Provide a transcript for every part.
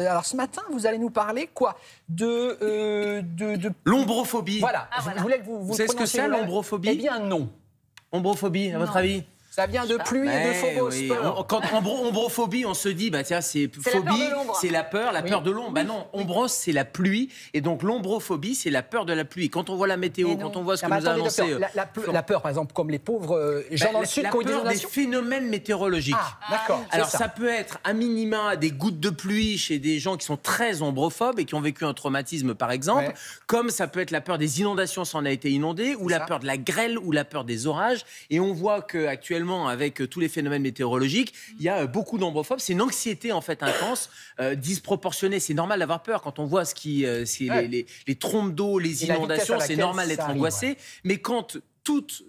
Euh, alors ce matin, vous allez nous parler quoi de, euh, de, L'ombrophobie. Voilà. Ah, Je voulais que vous, vous, vous savez ce que c'est l'ombrophobie Eh bien non. Ombrophobie, à votre avis ça vient de pluie et de phobos. Quand On, quand ombrophobie, on se dit, bah tiens, c'est phobie, c'est la peur, la peur de l'ombre. Bah non, ombros, c'est la pluie. Et donc l'ombrophobie, c'est la peur de la pluie. Quand on voit la météo, quand on voit ce que nous a annoncé. Euh, la, peur, par exemple, comme les pauvres euh, bah, gens dans le sud, la peur des, phénomènes météorologiques. Ah, ah, d'accord. Alors ça. peut être à minima des gouttes de pluie chez des gens qui sont très ombrophobes et qui ont vécu un traumatisme, par exemple. Comme ça peut être la peur des inondations, s'en a été inondé, ou la peur de la grêle, ou la peur des orages. Et on voit qu'actuellement, avec euh, tous les phénomènes météorologiques, il y a euh, beaucoup d'ombrophobes C'est une anxiété en fait intense, euh, disproportionnée. C'est normal d'avoir peur quand on voit ce qui, les, trompes d'eau, les inondations. C'est normal d'être angoissé. Mais quand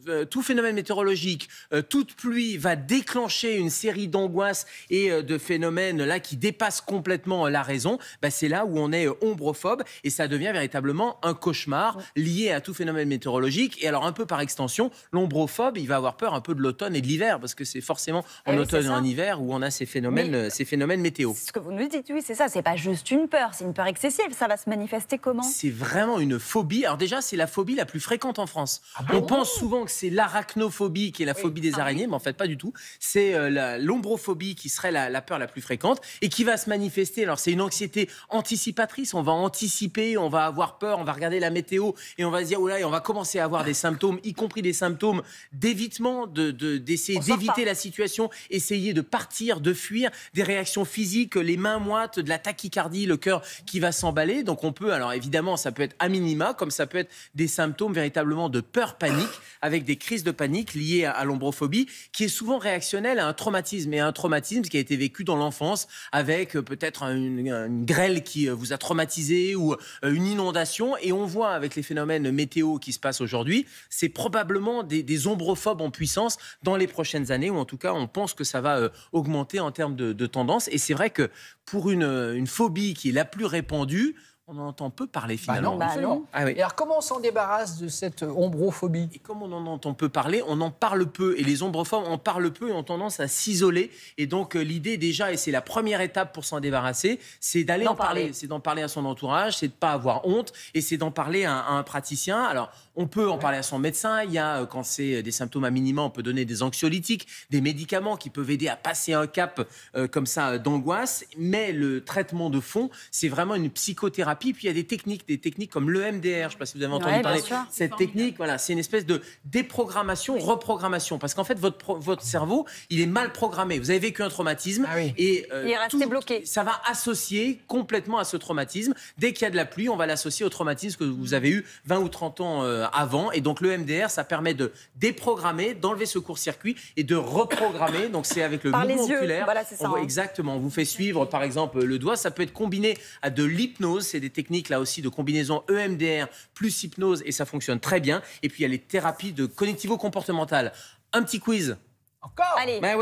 euh, tout, phénomène météorologique, euh, toute pluie va déclencher une série d'angoisses et euh, de phénomènes là qui dépassent complètement la raison, bah, c'est là où on est ombrophobe et ça devient véritablement un cauchemar lié à tout phénomène météorologique. Et alors un peu par extension, l'ombrophobe, il va avoir peur un peu de l'automne et de l'hiver parce que c'est forcément en automne et en hiver où on a ces phénomènes, ces météo. Ce que vous nous dites, oui, c'est ça. C'est pas juste une peur, c'est une peur excessive. Ça va se manifester comment C'est vraiment une phobie. Alors déjà, c'est la phobie la plus fréquente en France. Ah on pense souvent que c'est l'arachnophobie qui est la phobie des araignées, mais en fait pas du tout. C'est euh, l'ombrophobie qui serait la, peur la plus fréquente et qui va se manifester. Alors c'est une anxiété anticipatrice, on va anticiper, on va avoir peur, on va regarder la météo et on va se dire, oh là, et on va commencer à avoir des symptômes, y compris des symptômes d'évitement, d'essayer d'éviter la situation, essayer de partir, de fuir, des réactions physiques, les mains moites, de la tachycardie, le cœur qui va s'emballer. Donc on peut, alors évidemment, ça peut être à minima, comme ça peut être des symptômes véritablement de peur panique avec des crises de panique liées à, l'ombrophobie, qui est souvent réactionnelle à un traumatisme, et un traumatisme qui a été vécu dans l'enfance, avec euh, peut-être une, grêle qui euh, vous a traumatisé ou euh, une inondation. Et on voit avec les phénomènes météo qui se passent aujourd'hui, c'est probablement des, ombrophobes en puissance dans les prochaines années, ou en tout cas, on pense que ça va augmenter en termes de, tendance. Et c'est vrai que pour une phobie qui est la plus répandue, on en entend peu parler bah finalement. Bah ah alors comment on s'en débarrasse de cette ombrophobie Et comme on en entend peu parler, on en parle peu et les ombrophobes en parlent peu et ont tendance à s'isoler. Et donc euh, l'idée déjà, et c'est la première étape pour s'en débarrasser, c'est d'aller en parler. C'est d'en parler à son entourage, c'est de ne pas avoir honte et c'est d'en parler à, un praticien. Alors on peut en parler à son médecin. Il y a euh, quand c'est euh, des symptômes à minima, on peut donner des anxiolytiques, des médicaments qui peuvent aider à passer un cap comme ça d'angoisse. Mais le traitement de fond, c'est vraiment une psychothérapie puis il y a des techniques, des techniques comme l'EMDR. Je ne sais pas si vous avez entendu parler cette technique. Voilà, c'est une espèce de déprogrammation, reprogrammation. Parce qu'en fait, votre, votre cerveau, il est mal programmé. Vous avez vécu un traumatisme ah et euh, tout, Ça va associer complètement à ce traumatisme. Dès qu'il y a de la pluie, on va l'associer au traumatisme que vous avez eu 20 ou 30 ans euh, avant. Et donc le l'EMDR, ça permet de déprogrammer, d'enlever ce court-circuit et de reprogrammer. Donc c'est avec le mouvement oculaire. Voilà, ça, on hein. Exactement. On vous fait suivre, par exemple, le doigt. Ça peut être combiné à de l'hypnose techniques là aussi de combinaison EMDR plus hypnose et ça fonctionne très bien. Et puis il y a les thérapies de cognitivo-comportementales. Un petit quiz. Encore Allez. Bah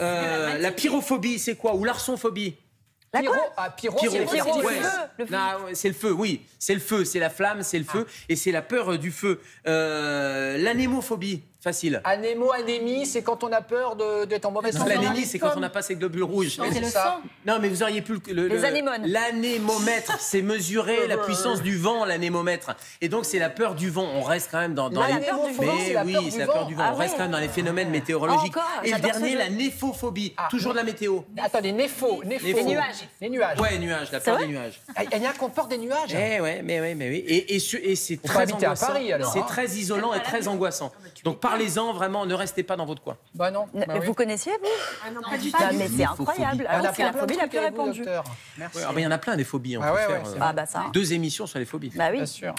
euh, la pyrophobie, c'est quoi Ou l'arsonphobie la pyro, ah, pyro, c'est le, le, feu. oui. C'est le feu, c'est la flamme, c'est le ah. feu. Et c'est la peur du feu. Euh, l'anémophobie. Facile. Anémo, anémie, c'est quand on a peur d'être en mauvaise santé. L'anémie, c'est quand on n'a pas ses globules rouges. C'est le sang. Non, mais vous auriez pu le. Les anémones. L'anémomètre, c'est mesurer la puissance du vent, l'anémomètre. Et donc, c'est la peur du vent. On reste quand même dans. dans les... Mais oui, c'est la peur du vent. On ah reste quand même dans les phénomènes météorologiques. Et le dernier, la néphophobie. Ah, Toujours de la météo. Attendez, népho, népho. Les nuages. Les nuages. Ouais, nuages, la peur des nuages. Ah, il y a qu'on porte des nuages. Eh ouais, mais oui, mais oui. Et c'est très. C'est hein. très isolant et très angoissant. Donc, parlez-en vraiment, ne restez pas dans votre coin. Bah non. Bah vous connaissiez, vous ah pas du bah, tout. mais c'est incroyable. Ah c'est la phobie la plus répandue. Ah, il y en a plein des phobies. On hein, peut bah faire euh, deux émissions sur les phobies. Bah oui. Bien sûr.